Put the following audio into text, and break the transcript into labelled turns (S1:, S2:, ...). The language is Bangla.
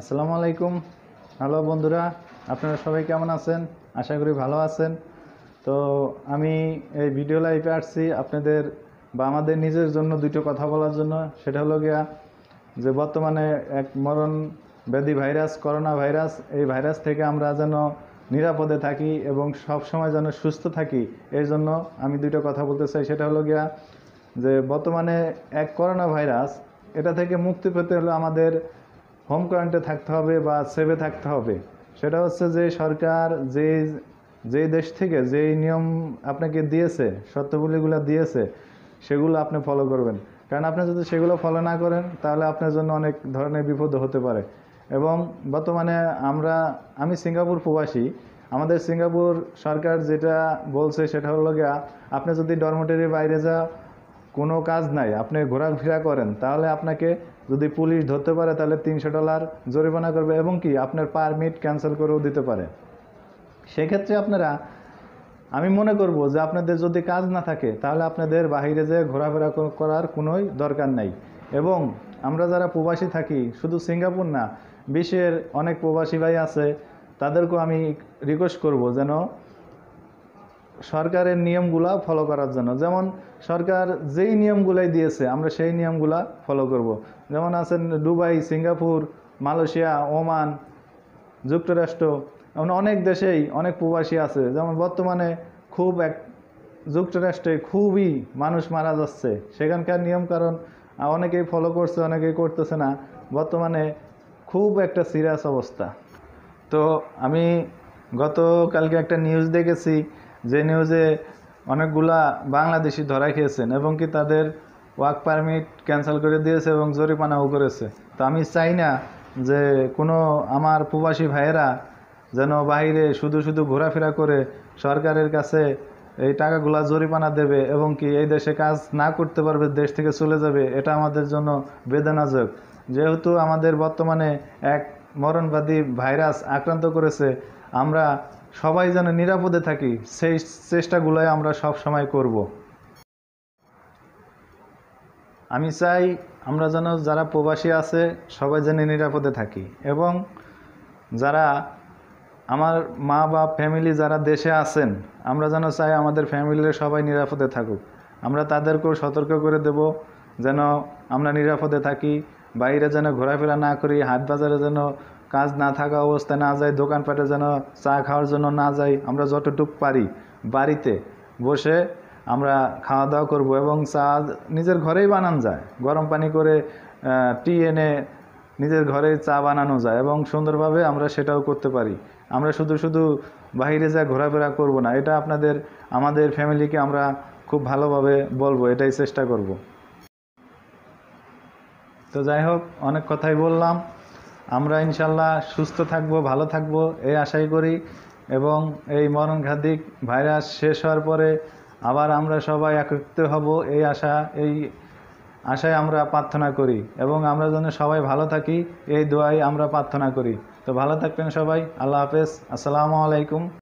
S1: আসসালামু আলাইকুম হ্যালো বন্ধুরা আপনারা সবাই কেমন আছেন আশা করি ভালো আছেন তো আমি এই ভিডিও লাইভে আসছি আপনাদের বা আমাদের নিজের জন্য দুটো কথা বলার জন্য সেটা হলো গিয়া যে বর্তমানে এক মরণ ব্যাধি ভাইরাস করোনা ভাইরাস এই ভাইরাস থেকে আমরা যেন নিরাপদে থাকি এবং সব সময় যেন সুস্থ থাকি এর জন্য আমি দুটো কথা বলতে চাই সেটা হলো গিয়া যে বর্তমানে এক করোনা ভাইরাস এটা থেকে মুক্তি পেতে হলে আমাদের হোম কারেন্টে থাকতে হবে বা সেভে থাকতে হবে সেটা হচ্ছে যে সরকার যে যেই দেশ থেকে যেই নিয়ম আপনাকে দিয়েছে শর্তাবলীগুলো দিয়েছে সেগুলো আপনি ফলো করবেন কারণ আপনি যদি সেগুলো ফলো না করেন তাহলে আপনার জন্য অনেক ধরনের বিপদ হতে পারে এবং বর্তমানে আমরা আমি সিঙ্গাপুর প্রবাসী আমাদের সিঙ্গাপুর সরকার যেটা বলছে সেটা হলো গিয়া আপনি যদি ডরমেটরির বাইরে যা কোনো কাজ নাই আপনি ঘোরাফেরা করেন তাহলে আপনাকে যদি পুলিশ ধরতে পারে তাহলে তিনশো ডলার জরিমানা করবে এবং কি আপনার পারমিট ক্যান্সেল করেও দিতে পারে সেক্ষেত্রে আপনারা আমি মনে করব যে আপনাদের যদি কাজ না থাকে তাহলে আপনাদের বাহিরে যে ঘোরাফেরা করার কোনোই দরকার নাই এবং আমরা যারা প্রবাসী থাকি শুধু সিঙ্গাপুর না বিশ্বের অনেক প্রবাসী ভাই আছে তাদেরকেও আমি রিকোয়েস্ট করব যেন সরকারের নিয়মগুলা ফলো করার জন্য যেমন সরকার যেই নিয়মগুলাই দিয়েছে আমরা সেই নিয়মগুলা ফলো করব। যেমন আছেন দুবাই সিঙ্গাপুর মালয়েশিয়া ওমান যুক্তরাষ্ট্র এমন অনেক দেশেই অনেক প্রবাসী আছে যেমন বর্তমানে খুব এক যুক্তরাষ্ট্রে খুবই মানুষ মারা যাচ্ছে সেখানকার নিয়মকানুন অনেকেই ফলো করছে অনেকেই করতেছে না বর্তমানে খুব একটা সিরিয়াস অবস্থা তো আমি গতকালকে একটা নিউজ দেখেছি যে নিউজে অনেকগুলা বাংলাদেশি ধরা খেয়েছেন এবং কি তাদের ওয়ার্ক পারমিট ক্যান্সেল করে দিয়েছে এবং জরিমানাও করেছে তো আমি চাই না যে কোনো আমার প্রবাসী ভাইয়েরা যেন বাহিরে শুধু শুধু ঘোরাফেরা করে সরকারের কাছে এই টাকাগুলা জরিমানা দেবে এবং কি এই দেশে কাজ না করতে পারবে দেশ থেকে চলে যাবে এটা আমাদের জন্য বেদনাজক যেহেতু আমাদের বর্তমানে এক মরণবাদী ভাইরাস আক্রান্ত করেছে আমরা সবাই যেন নিরাপদে থাকি সেই চেষ্টাগুলোই আমরা সব সময় করব আমি চাই আমরা যেন যারা প্রবাসী আছে সবাই যেন নিরাপদে থাকি এবং যারা আমার মা বা ফ্যামিলি যারা দেশে আছেন আমরা যেন চাই আমাদের ফ্যামিলির সবাই নিরাপদে থাকুক আমরা তাদেরকেও সতর্ক করে দেব যেন আমরা নিরাপদে থাকি বাইরে যেন ঘোরাফেরা না করি হাট বাজারে যেন কাজ না থাকা অবস্থায় না যাই দোকানপাটে যেন চা খাওয়ার জন্য না যাই আমরা যতটুকু পারি বাড়িতে বসে আমরা খাওয়া দাওয়া করব এবং চা নিজের ঘরেই বানান যায় গরম পানি করে টি এনে নিজের ঘরে চা বানানো যায় এবং সুন্দরভাবে আমরা সেটাও করতে পারি আমরা শুধু শুধু বাহিরে যা ঘোরাফেরা করব না এটা আপনাদের আমাদের ফ্যামিলিকে আমরা খুব ভালোভাবে বলবো এটাই চেষ্টা করব তো যাই হোক অনেক কথাই বললাম আমরা ইনশাল্লাহ সুস্থ থাকব ভালো থাকব এই আশাই করি এবং এই মরণঘাতিক ভাইরাস শেষ হওয়ার পরে আবার আমরা সবাই একত্রিত হব এই আশা এই আশায় আমরা প্রার্থনা করি এবং আমরা যেন সবাই ভালো থাকি এই দোয়াই আমরা প্রার্থনা করি তো ভালো থাকবেন সবাই আল্লাহ হাফেজ আসসালামু আলাইকুম